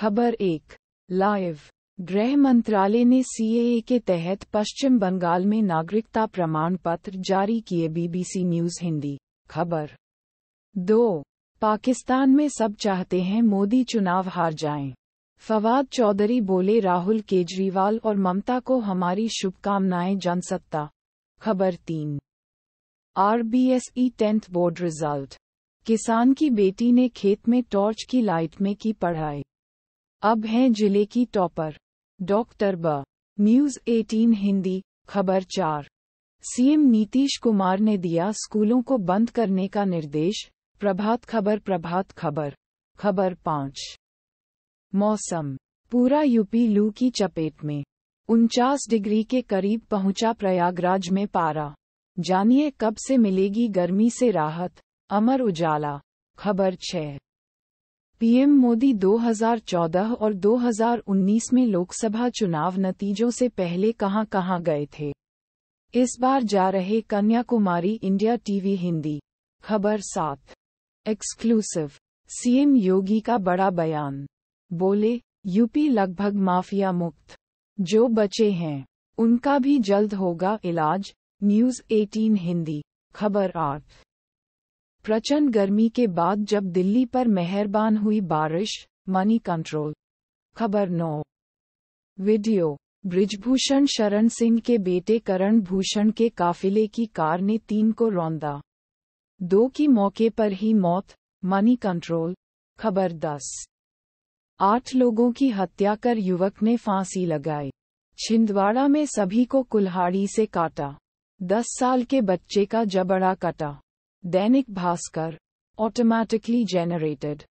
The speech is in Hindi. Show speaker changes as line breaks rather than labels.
खबर एक लाइव गृह मंत्रालय ने सीएए के तहत पश्चिम बंगाल में नागरिकता प्रमाण पत्र जारी किए बीबीसी न्यूज हिंदी खबर दो पाकिस्तान में सब चाहते हैं मोदी चुनाव हार जाएं। फवाद चौधरी बोले राहुल केजरीवाल और ममता को हमारी शुभकामनाएं जनसत्ता खबर तीन RBSE e tenth board result किसान की बेटी ने खेत में टॉर्च की लाइट में की पढ़ाई अब हैं जिले की टॉपर डॉक्टर ब न्यूज 18 हिंदी खबर चार सीएम नीतीश कुमार ने दिया स्कूलों को बंद करने का निर्देश प्रभात खबर प्रभात खबर खबर पाँच मौसम पूरा यूपी लू की चपेट में उनचास डिग्री के करीब पहुंचा प्रयागराज में पारा जानिए कब से मिलेगी गर्मी से राहत अमर उजाला खबर छह पीएम मोदी 2014 और 2019 में लोकसभा चुनाव नतीजों से पहले कहां कहां गए थे इस बार जा रहे कन्याकुमारी इंडिया टीवी हिंदी खबर सात एक्सक्लूसिव सीएम योगी का बड़ा बयान बोले यूपी लगभग माफिया मुक्त जो बचे हैं उनका भी जल्द होगा इलाज न्यूज 18 हिंदी खबर आठ प्रचंड गर्मी के बाद जब दिल्ली पर मेहरबान हुई बारिश मनी कंट्रोल खबर नौ वीडियो ब्रिजभूषण शरण सिंह के बेटे करण भूषण के काफिले की कार ने तीन को रौंदा दो की मौके पर ही मौत मनी कंट्रोल खबर दस आठ लोगों की हत्या कर युवक ने फांसी लगाई छिंदवाड़ा में सभी को कुल्हाड़ी से काटा दस साल के बच्चे का जबड़ा कटा Dainik Bhaskar automatically generated